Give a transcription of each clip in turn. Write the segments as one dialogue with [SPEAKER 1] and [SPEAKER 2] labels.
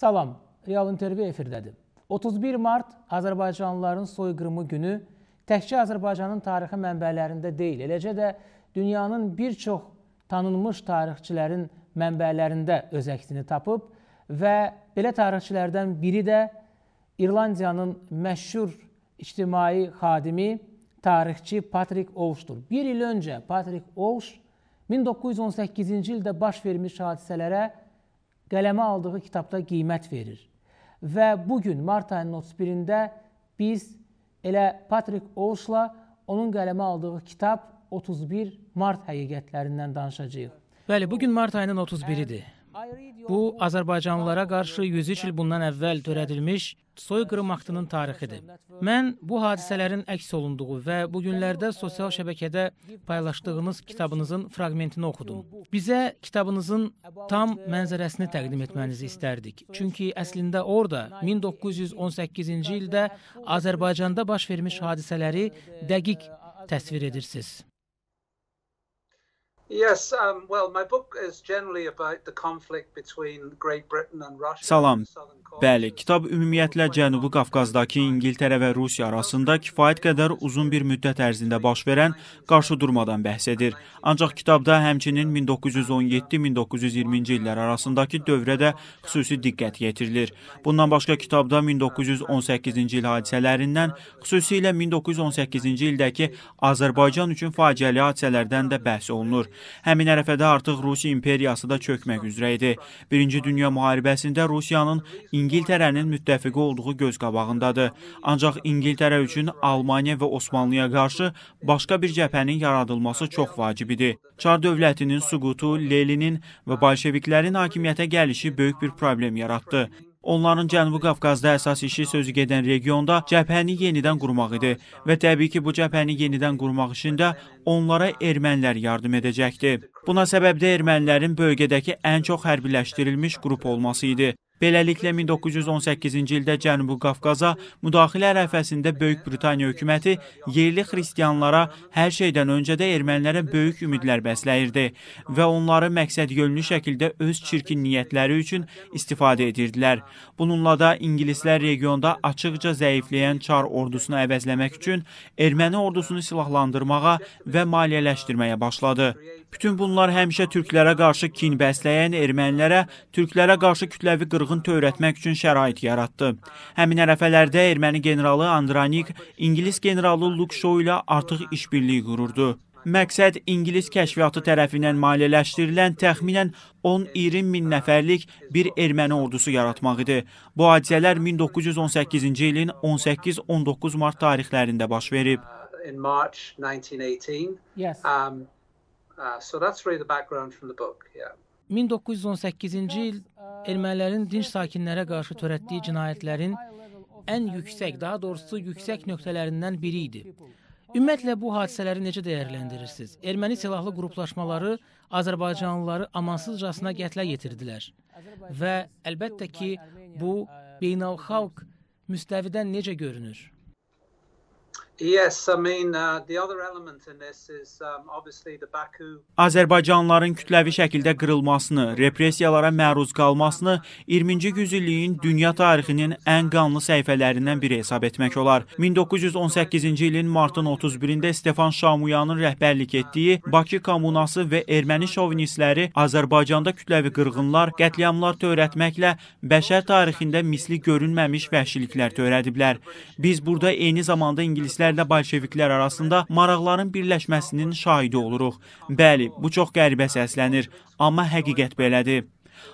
[SPEAKER 1] Salam, Real İntervyu efirdədir. 31 mart Azərbaycanlıların soyqırımı günü təkcə Azərbaycanın tarixi mənbələrində deyil, eləcə də dünyanın bir çox tanınmış tarixçilərin mənbələrində öz əksini tapıb və belə tarixçilərdən biri də İrlandiyanın məşhur ictimai xadimi, tarixçi Patrick Walsh'dur. Bir il öncə Patrick Walsh 1918-ci ildə baş vermiş hadisələrə qələmə aldığı kitabda qiymət verir. Və bu gün mart ayının 31-də biz elə Patrick Olsla onun qələmə aldığı kitab 31 mart həqiqətlərindən danışacağıq. Bəli, bu gün mart ayının 31-idir. Bu azərbaycanlılara qarşı 103 il bundan əvvəl törədilmiş soyqırım aktının tarixidir. Mən bu hadisələrin əks olunduğu və bu günlərdə sosial şəbəkədə paylaşdığınız kitabınızın fraqmentini oxudum. Bizə kitabınızın tam mənzərəsini təqdim etmənizi istərdik. Çünki əslində orada 1918-ci ildə Azərbaycanda baş vermiş hadisələri dəqiq uh, təsvir uh, edirsiniz. Um, Salam.
[SPEAKER 2] Bəli, kitab ümumiyyətlə Cənubi Qafqazdakı İngiltərə və Rusiya arasında kifayət qədər uzun bir müddət ərzində baş verən qarşıdurmadan bəhs edir. Ancaq kitabda həmçinin 1917-1920-ci illər arasındakı dövrədə xüsusi diqqət yetirilir. Bundan başqa kitabda 1918-ci il hadisələrindən, xüsusilə 1918-ci ildəki Azərbaycan üçün faciəli hadisələrdən də bəhs olunur. Həmin ərəfədə artıq Rusiya imperiyası da çökmək üzrə idi. Birinci Dünya müharibəsində Rusiyanın İngiltərənin müttəfiqi olduğu göz qabağındadır. Ancaq İngiltərə üçün Almaniya və Osmanlıya qarşı başqa bir cəbhənin yaradılması çox vacib idi. Çar dövlətinin süqutu, Lelinin və bolşeviklərin hakimiyyətə gəlişi böyük bir problem yaratdı. Onların Cənubi Qafqazda əsas işi sözü gedən regionda cəbhəni yenidən qurmaq idi və təbii ki, bu cəbhəni yenidən qurmaq işində onlara ermənilər yardım edəcəkdi. Buna səbəb də ermənilərin bölgədəki ən çox hərbiləşdirilmiş qrup olması idi. Beləliklə 1918-ci ildə Cənubi Qafqaza müdaxilə ərəfəsində Böyük Britaniya hökuməti yerli xristianlara hər şeydən öncə də ermənilərə böyük ümidlər bəsləyirdi və onları məqsəd yönlü şəkildə öz çirkin niyyətləri üçün istifadə edirdilər. Bununla da ingilislər regionda açıqca zəifləyən çar ordusunu əvəzləmək üçün erməni ordusunu silahlandırmağa və maliyyələşdirməyə başladı. Bütün bunlar həmişə türklərə qarşı kin bəsləyən ermənilərə, türklərə qarşı kütləvi qırğın yığıntı öyrətmək üçün şərait yaratdı. Həmin ərəfələrdə erməni generalı Andranik İngilis generalı Lukşo ilə artıq işbirliyi qururdu. Məqsəd İngilis kəşfiyyatı tərəfindən maliyyələşdirilən təxminən 10-20 min nəfərlik bir erməni ordusu yaratmaq idi. Bu hadisələr 1918-ci ilin 18-19 mart tarixlərində baş verib.
[SPEAKER 3] Uh, in March 1918. Yes. Um, uh, so that's really the background from the book. Yeah.
[SPEAKER 1] 1918-ci il ermənilərin dinc sakinlərə qarşı törətdiyi cinayətlərin ən yüksək, daha doğrusu yüksək nöqtələrindən biri idi. Ümumiyyətlə bu hadisələri necə dəyərləndirirsiniz? Erməni silahlı qruplaşmaları Azərbaycanlıları amansızcasına qətlə yetirdilər və əlbəttə ki, bu beynəlxalq müstəvidən necə görünür?
[SPEAKER 3] Yes, I mean uh, the other element in this is um, obviously the Baku
[SPEAKER 2] Azərbaycanlıların kütləvi şəkildə qırılmasını, repressiyalara məruz qalmasını 20-ci yüzilliyin dünya tarixinin ən qanlı səhifələrindən biri hesab etmək olar. 1918-ci ilin martın 31-də Stefan Şamuyanın rəhbərlik etdiyi Bakı kommunası və erməni şovinistləri Azərbaycanda kütləvi qırğınlar, qətliamlar törətməklə bəşər tarixində misli görünməmiş vəhşiliklər törədiblər. Biz burada eyni zamanda ingilislər əsərlərdə bolşeviklər arasında maraqların birləşməsinin şahidi oluruq. Bəli, bu çox qəribə səslənir, amma həqiqət belədir.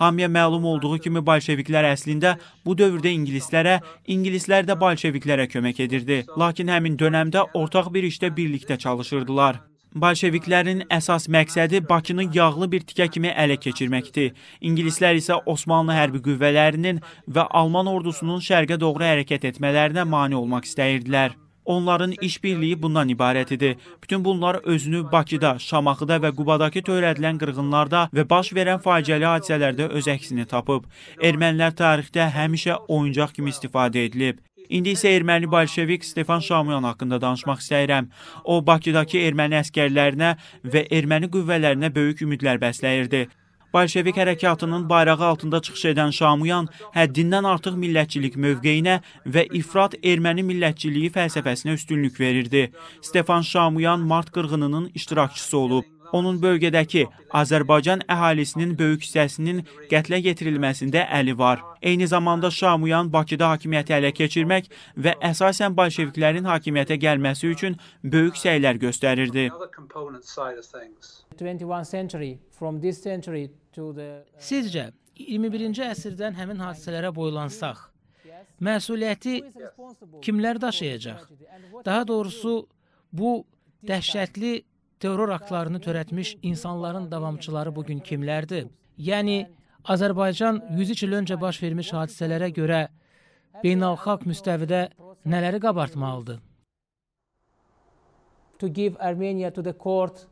[SPEAKER 2] Hamiyə məlum olduğu kimi bolşeviklər əslində bu dövrdə ingilislərə, ingilislər də bolşeviklərə kömək edirdi. Lakin həmin dönəmdə ortaq bir işdə birlikdə çalışırdılar. Bolşeviklərin əsas məqsədi Bakını yağlı bir tikə kimi ələ keçirməkdir. İngilislər isə Osmanlı hərbi qüvvələrinin və Alman ordusunun şərqə doğru hərəkət etmələrinə mane olmaq istəyirdilər. Onların işbirliyi bundan ibarətidir. Bütün bunlar özünü Bakıda, Şamaxıda və Qubadakı törədilən qırğınlarda və baş verən faciəli hadisələrdə öz əksini tapıb. Ermənilər tarixdə həmişə oyuncaq kimi istifadə edilib. İndi isə erməni bolşevik Stefan Şamyan haqqında danışmaq istəyirəm. O Bakıdakı erməni əskərlərinə və erməni qüvvələrinə böyük ümidlər bəsləyirdi. Bolşevik hərəkatının bayrağı altında çıxış edən Şamuyan həddindən artıq millətçilik mövqeyinə və ifrat erməni millətçiliyi fəlsəfəsinə üstünlük verirdi. Stefan Şamuyan mart qırğınının iştirakçısı olub onun bölgədəki Azərbaycan əhalisinin böyük hissəsinin qətlə yetirilməsində əli var. Eyni zamanda Şamuyan Bakıda hakimiyyəti ələ keçirmək və əsasən bolşeviklərin hakimiyyətə gəlməsi üçün böyük səylər göstərirdi.
[SPEAKER 1] 21 century from this century to the Sizcə 21-ci əsrdən həmin hadisələrə boylansaq, məsuliyyəti kimlər daşıyacaq? Daha doğrusu bu dəhşətli terror aktlarını törətmiş insanların davamçıları bugün kimlərdir? Yəni, Azərbaycan 103 il öncə baş vermiş hadisələrə görə beynəlxalq müstəvidə nələri qabartmalıdır? To give Armenia to the court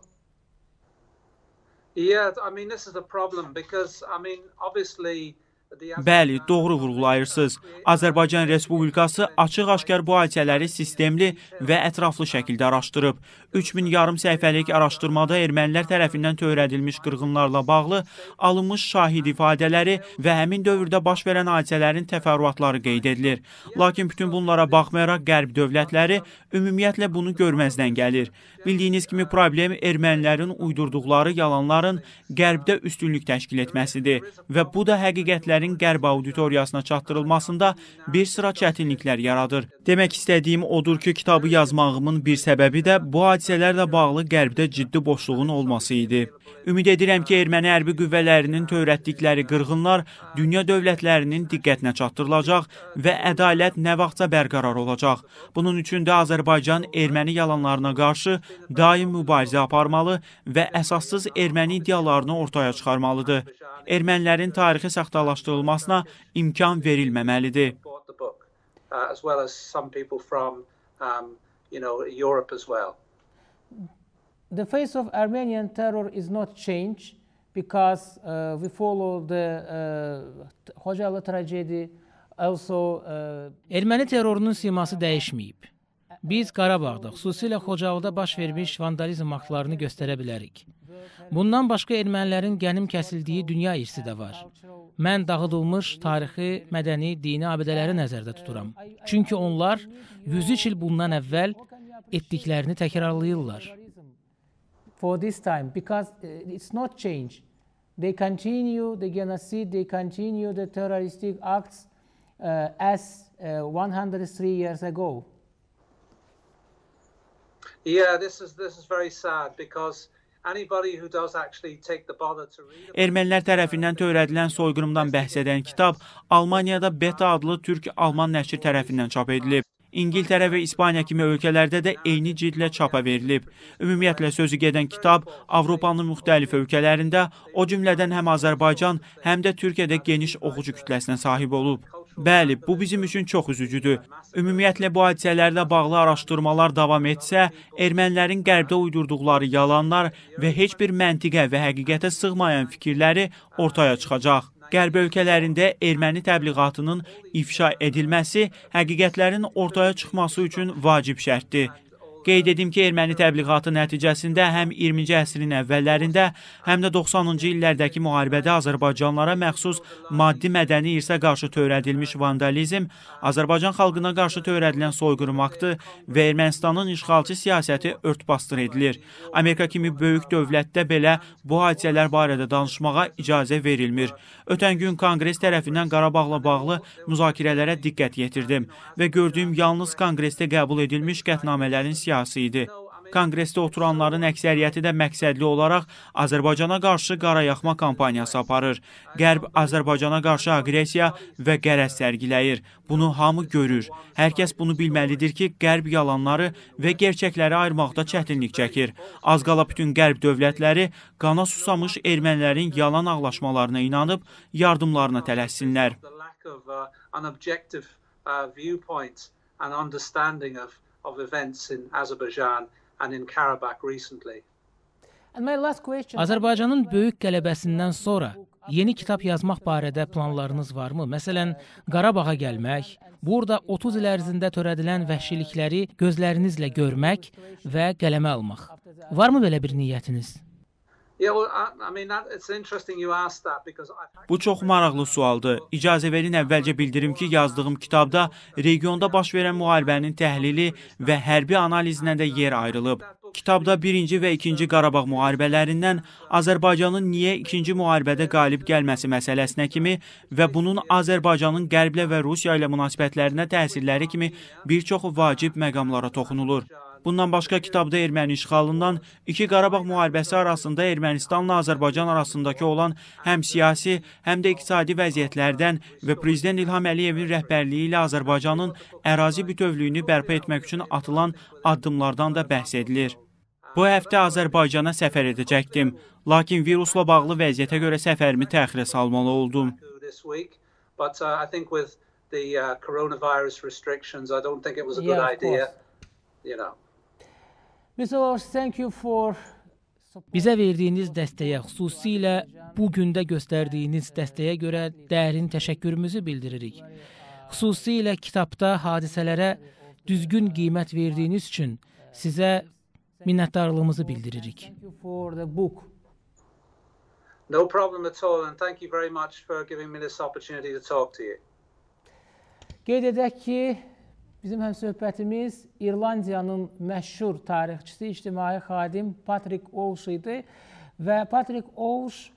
[SPEAKER 3] Yeah, I mean, this is the problem because, I mean, obviously,
[SPEAKER 2] Bəli, doğru vurğulayırsınız. Azərbaycan Respublikası açıq-aşkar bu hadisələri sistemli və ətraflı şəkildə araşdırıb. 3000 yarım səhifəlik araşdırmada ermənilər tərəfindən törədilmiş qırğınlarla bağlı alınmış şahid ifadələri və həmin dövrdə baş verən hadisələrin təfərrüatları qeyd edilir. Lakin bütün bunlara baxmayaraq qərb dövlətləri ümumiyyətlə bunu görməzdən gəlir. Bildiyiniz kimi problem ermənilərin uydurduqları yalanların qərbdə üstünlük təşkil etməsidir və bu da həqiqətlər hədəflərin qərb auditoriyasına çatdırılmasında bir sıra çətinliklər yaradır. Demək istədiyim odur ki, kitabı yazmağımın bir səbəbi də bu hadisələrlə bağlı qərbdə ciddi boşluğun olması idi. Ümid edirəm ki, erməni hərbi qüvvələrinin törətdikləri qırğınlar dünya dövlətlərinin diqqətinə çatdırılacaq və ədalət nə vaxtsa bərqərar olacaq. Bunun üçün də Azərbaycan erməni yalanlarına qarşı daim mübarizə aparmalı və əsassız erməni iddialarını ortaya çıxarmalıdır. Ermənilərin tarixi saxtalaşdırılmalıdır araşdırılmasına imkan verilməməlidir.
[SPEAKER 3] Uh, um,
[SPEAKER 1] the face of Armenian terror is not changed because uh, we follow the uh, Xocalı tragedy also uh... Erməni terrorunun siması dəyişməyib. Biz Qarabağda, xüsusilə Xocalıda baş vermiş vandalizm aktlarını göstərə bilərik. Bundan başqa ermənilərin gənim kəsildiyi dünya irsi də var. Mən dağıdılmış tarixi, mədəni, dini abidələri nəzərdə tuturam. Çünki onlar 103 il bundan əvvəl etdiklərini təkrarlayırlar. For this time because uh, it's not change. They continue the genocide, they continue the terroristic acts uh, as uh, 103 years ago.
[SPEAKER 3] Ermənilər
[SPEAKER 2] uh, tərəfindən törədilən soyqırımdan bəhs edən kitab Almaniyada Beta adlı türk-alman nəşri tərəfindən çap edilib. İngiltərə və İspaniya kimi ölkələrdə də eyni cildlə çapa verilib. Ümumiyyətlə sözü gedən kitab Avropanın müxtəlif ölkələrində, o cümlədən həm Azərbaycan, həm də Türkiyədə geniş oxucu kütləsinə sahib olub. Bəli, bu bizim üçün çox üzücüdür. Ümumiyyətlə bu hadisələrlə bağlı araşdırmalar davam etsə, ermənilərin qərbdə uydurduqları yalanlar və heç bir məntiqə və həqiqətə sığmayan fikirləri ortaya çıxacaq. Qərb ölkələrində erməni təbliğatının ifşa edilməsi həqiqətlərin ortaya çıxması üçün vacib şərtdir. Qeyd edim ki, erməni təbliğatı nəticəsində həm 20-ci əsrin əvvəllərində, həm də 90-cı illərdəki müharibədə Azərbaycanlara məxsus maddi-mədəni irsə qarşı törədilmiş vandalizm, Azərbaycan xalqına qarşı törədilən soyqırım aktı və Ermənistanın işğalçı siyasəti örtbastır edilir. Amerika kimi böyük dövlətdə belə bu hadisələr barədə danışmağa icazə verilmir. Ötən gün Konqres tərəfindən Qarabağla bağlı müzakirələrə diqqət yetirdim və gördüyüm yalnız Konqresdə qəbul edilmiş qətnamələrin siyasəti siyasi idi. Konqresdə oturanların əksəriyyəti də məqsədli olaraq Azərbaycana qarşı qarayaxma kampaniyası aparır. Qərb Azərbaycana qarşı aqressiya və qərəz sərgiləyir. Bunu hamı görür. Hər kəs bunu bilməlidir ki, Qərb yalanları və gerçəkləri ayırmaqda çətinlik çəkir. Az qala bütün Qərb dövlətləri qana susamış ermənilərin yalan ağlaşmalarına inanıb yardımlarına tələssinlər.
[SPEAKER 3] Uh, an objective uh, viewpoint and understanding of of events in Azerbaijan and in Karabakh recently.
[SPEAKER 1] Azərbaycanın böyük qələbəsindən sonra yeni kitab yazmaq barədə planlarınız varmı? Məsələn, Qarabağa gəlmək, burada 30 il ərzində törədilən vəhşilikləri gözlərinizlə görmək və qələmə almaq. Varmı belə bir niyyətiniz?
[SPEAKER 2] Bu çox maraqlı sualdır. İcazə verin əvvəlcə bildirim ki, yazdığım kitabda regionda baş verən müharibənin təhlili və hərbi analizinə də yer ayrılıb. Kitabda 1-ci və 2-ci Qarabağ müharibələrindən Azərbaycanın niyə 2-ci müharibədə qalib gəlməsi məsələsinə kimi və bunun Azərbaycanın Qərblə və Rusiya ilə münasibətlərinə təsirləri kimi bir çox vacib məqamlara toxunulur. Bundan başqa kitabda erməni işğalından iki Qarabağ müharibəsi arasında Ermənistanla Azərbaycan arasındakı olan həm siyasi, həm də iqtisadi vəziyyətlərdən və Prezident İlham Əliyevin rəhbərliyi ilə Azərbaycanın ərazi bütövlüyünü bərpa etmək üçün atılan addımlardan da bəhs edilir. Bu həftə Azərbaycana səfər edəcəkdim, lakin virusla bağlı vəziyyətə görə səfərimi təxirə salmalı oldum.
[SPEAKER 3] But uh, I think with the uh, coronavirus restrictions, I don't think it was a yeah, good idea, you know.
[SPEAKER 1] Bizə verdiyiniz dəstəyə, xüsusilə bu gündə göstərdiyiniz dəstəyə görə dərin təşəkkürümüzü bildiririk. Xüsusilə kitabda hadisələrə düzgün qiymət verdiyiniz üçün sizə minnətdarlığımızı bildiririk.
[SPEAKER 3] No problem at all and thank you very much for giving me this opportunity to talk to you.
[SPEAKER 1] Qeyd edək ki, Bizim həm söhbətimiz İrlandiyanın məşhur tarixçisi, ictimai xadim Patrick Walsh idi və Patrick Walsh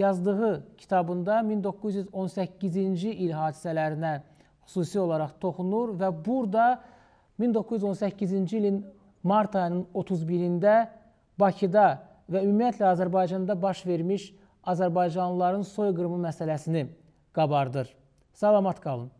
[SPEAKER 1] yazdığı kitabında 1918-ci il hadisələrinə xüsusi olaraq toxunur və burada 1918-ci ilin mart ayının 31-də Bakıda və ümumiyyətlə Azərbaycanda baş vermiş Azərbaycanlıların soyqırımı məsələsini qabardır. Salamat qalın.